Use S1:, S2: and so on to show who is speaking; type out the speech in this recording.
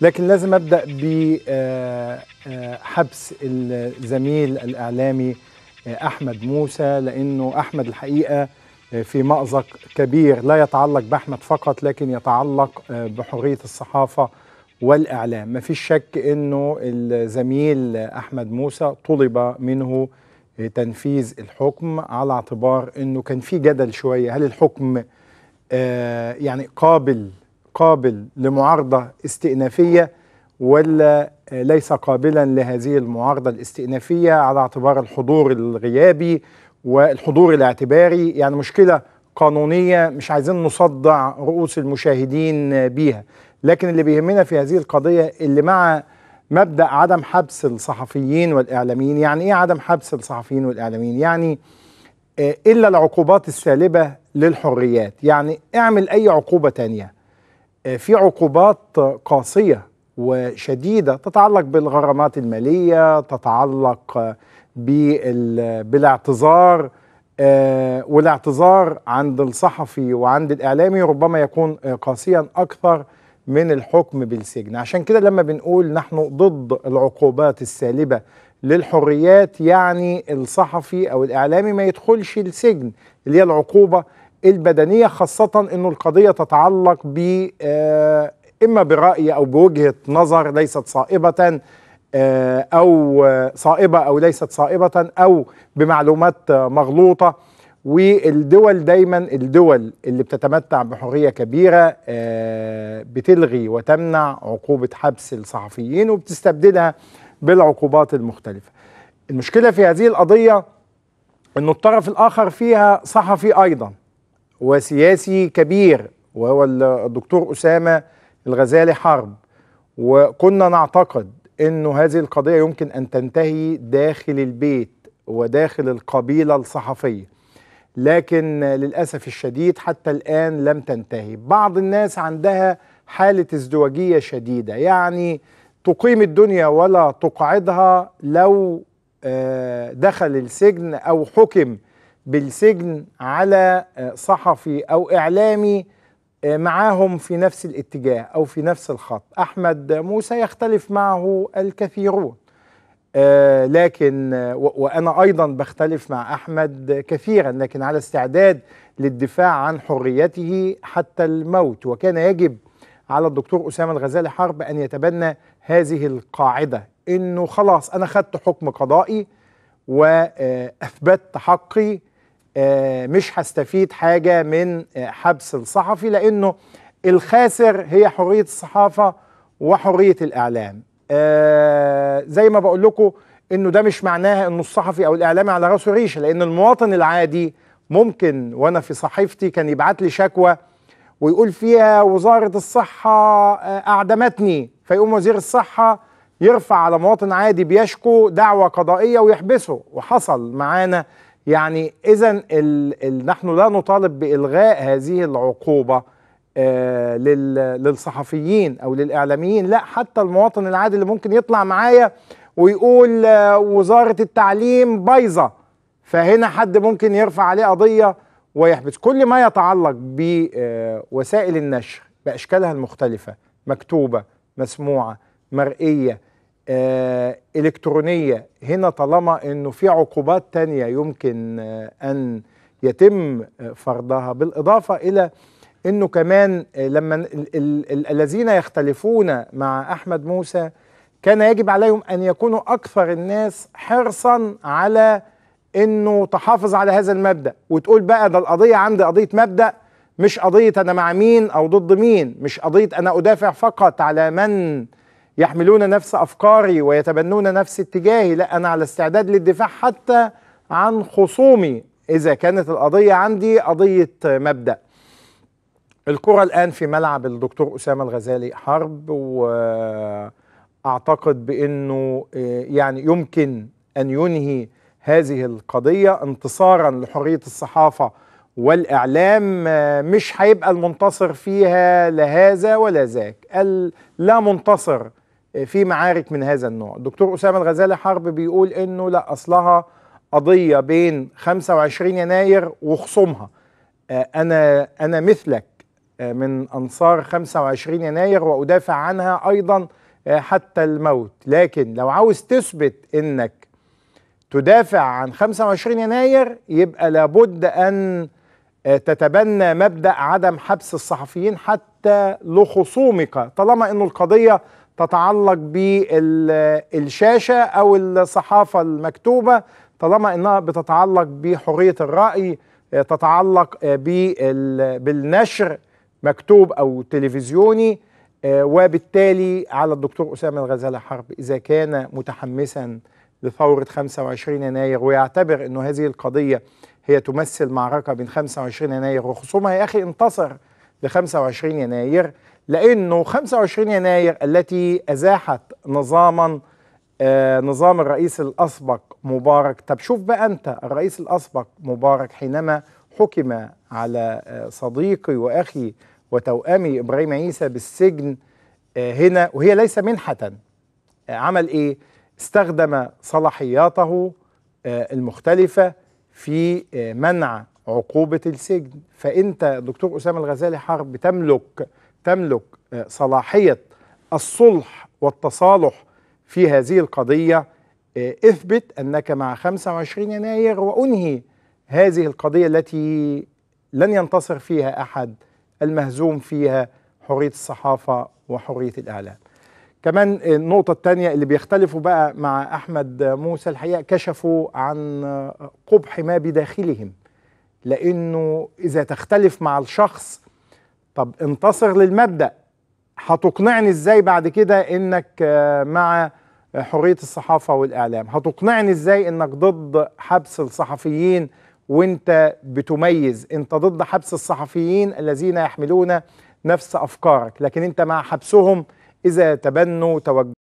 S1: لكن لازم ابدا بحبس آه، آه، الزميل الاعلامي آه، احمد موسى لانه احمد الحقيقه في مازق كبير لا يتعلق باحمد فقط لكن يتعلق بحريه الصحافه والاعلام ما فيش شك انه الزميل احمد موسى طلب منه تنفيذ الحكم على اعتبار انه كان في جدل شويه هل الحكم يعني قابل قابل لمعارضة استئنافية ولا ليس قابلا لهذه المعارضة الاستئنافية على اعتبار الحضور الغيابي والحضور الاعتباري يعني مشكلة قانونية مش عايزين نصدع رؤوس المشاهدين بيها لكن اللي بيهمنا في هذه القضية اللي مع مبدأ عدم حبس الصحفيين والإعلاميين يعني إيه عدم حبس الصحفيين والإعلاميين يعني آه، إلا العقوبات السالبة للحريات يعني اعمل أي عقوبة تانية آه، في عقوبات قاسية وشديدة تتعلق بالغرامات المالية تتعلق بالاعتذار آه، والاعتذار عند الصحفي وعند الإعلامي ربما يكون قاسيا أكثر من الحكم بالسجن عشان كده لما بنقول نحن ضد العقوبات السالبة للحريات يعني الصحفي أو الإعلامي ما يدخلش السجن اللي هي العقوبة البدنية خاصة أنه القضية تتعلق ب آه، إما برأي أو بوجهة نظر ليست صائبة آه، أو صائبة أو ليست صائبة أو بمعلومات مغلوطة والدول دايما الدول اللي بتتمتع بحريه كبيره آه، بتلغي وتمنع عقوبه حبس الصحفيين وبتستبدلها بالعقوبات المختلفه. المشكله في هذه القضيه انه الطرف الاخر فيها صحفي ايضا وسياسي كبير وهو الدكتور أسامة الغزالي حرب وكنا نعتقد أنه هذه القضية يمكن أن تنتهي داخل البيت وداخل القبيلة الصحفية لكن للأسف الشديد حتى الآن لم تنتهي بعض الناس عندها حالة ازدواجية شديدة يعني تقيم الدنيا ولا تقعدها لو آه، دخل السجن أو حكم بالسجن على آه، صحفي او اعلامي آه، معاهم في نفس الاتجاه او في نفس الخط احمد موسى يختلف معه الكثيرون آه، لكن وانا ايضا بختلف مع احمد كثيرا لكن على استعداد للدفاع عن حريته حتى الموت وكان يجب على الدكتور اسامه الغزالي حرب ان يتبنى هذه القاعده انه خلاص انا خدت حكم قضائي واثبتت حقي آه، مش هستفيد حاجه من آه، حبس الصحفي لانه الخاسر هي حريه الصحافه وحريه الاعلام آه، زي ما بقول لكم انه ده مش معناها انه الصحفي او الاعلامي على راسه ريشه لان المواطن العادي ممكن وانا في صحيفتي كان يبعت لي شكوى ويقول فيها وزاره الصحه اعدمتني فيقوم وزير الصحه يرفع على مواطن عادي بيشكو دعوة قضائيه ويحبسه وحصل معانا يعني اذا نحن لا نطالب بالغاء هذه العقوبه آه، لل للصحفيين او للاعلاميين لا حتى المواطن العادي اللي ممكن يطلع معايا ويقول آه، وزاره التعليم بايظه فهنا حد ممكن يرفع عليه قضيه ويحبس كل ما يتعلق بوسائل آه، النشر باشكالها المختلفه مكتوبه مسموعه مرئيه آه، إلكترونية هنا طالما أنه في عقوبات تانية يمكن آه، أن يتم آه، فرضها بالإضافة إلى أنه كمان لما الذين يختلفون مع أحمد موسى كان يجب عليهم أن يكونوا أكثر الناس حرصا على أنه تحافظ على هذا المبدأ وتقول بقى ده القضية عندي قضية مبدأ مش قضية أنا مع مين أو ضد مين مش قضية أنا أدافع فقط على من يحملون نفس افكاري ويتبنون نفس اتجاهي لا انا على استعداد للدفاع حتى عن خصومي اذا كانت القضيه عندي قضيه مبدا الكره الان في ملعب الدكتور اسامه الغزالي حرب واعتقد بانه يعني يمكن ان ينهي هذه القضيه انتصارا لحريه الصحافه والاعلام مش هيبقى المنتصر فيها لا هذا ولا ذاك لا منتصر في معارك من هذا النوع دكتور أسامة الغزالي حرب بيقول أنه لا أصلها قضية بين 25 يناير وخصومها آه، أنا, أنا مثلك آه، من أنصار 25 يناير وأدافع عنها أيضا آه، حتى الموت لكن لو عاوز تثبت أنك تدافع عن 25 يناير يبقى لابد أن تتبنى مبدأ عدم حبس الصحفيين حتى لخصومك طالما أنه القضية تتعلق بالشاشة أو الصحافة المكتوبة طالما أنها بتتعلق بحرية الرأي آه، تتعلق آه، بالنشر مكتوب أو تلفزيوني آه، وبالتالي على الدكتور أسامة الغزالة حرب إذا كان متحمسا لثورة 25 يناير ويعتبر أنه هذه القضية هي تمثل معركة بين 25 يناير وخصومها يا أخي انتصر ل 25 يناير لأنه 25 يناير التي أزاحت نظاما آه نظام الرئيس الأسبق مبارك طب شوف بقى أنت الرئيس الأسبق مبارك حينما حكم على آه، صديقي وأخي وتوأمي إبراهيم عيسى بالسجن آه، هنا وهي ليس منحة آه، عمل إيه؟ استخدم صلاحياته المختلفة في منع عقوبه السجن فانت دكتور اسامه الغزالي حرب تملك تملك آه، صلاحيه الصلح والتصالح في هذه القضيه آه، اثبت انك مع 25 يناير وانهي هذه القضيه التي لن ينتصر فيها احد المهزوم فيها حريه الصحافه وحريه الاعلام. كمان آه، النقطة الثانية اللي بيختلفوا بقى مع أحمد موسى الحقيقة كشفوا عن قبح ما بداخلهم لانه اذا تختلف مع الشخص طب انتصر للمبدا هتقنعني ازاي بعد كده انك آه، مع حريه الصحافه والاعلام هتقنعني ازاي انك ضد حبس الصحفيين وانت بتميز انت ضد حبس الصحفيين الذين يحملون نفس افكارك لكن انت مع حبسهم اذا تبنوا توجه